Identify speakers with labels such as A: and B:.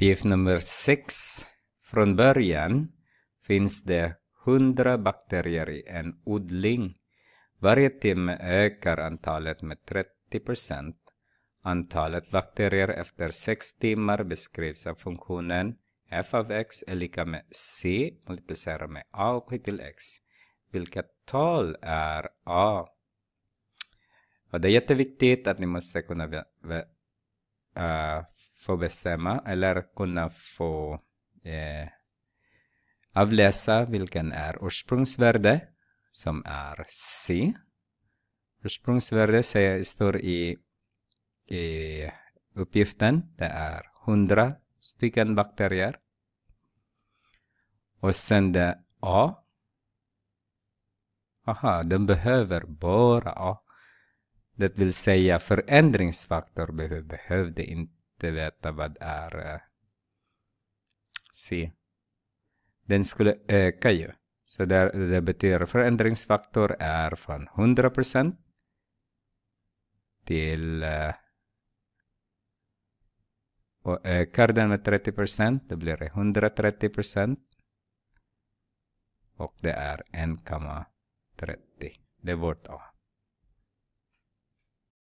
A: Uppgift nummer 6. Från början finns det 100 bakterier i en odling. Varje timme ökar antalet med 30 Antalet bakterier efter 6 timmar beskrivs av funktionen f av x är lika med c multiplicerat med a upphöjt till x. Vilket tal är a? Och det är jätteviktigt att ni måste kunna uh, få bestämma eller kunna få eh, avläsa vilken är ursprungsvärde som är C. Ursprungsvärde säger, står i, i uppgiften. Det är 100 stycken bakterier. Och sen det A. Aha, den behöver bara A. Det vill säga förändringsfaktor behövde inte inte veta vad är C. Den skulle öka ju. Så där, det betyder förändringsfaktor är från 100% till eh, och ökar den med 30% då blir det 130% och det är 1,30. Det är vårt A.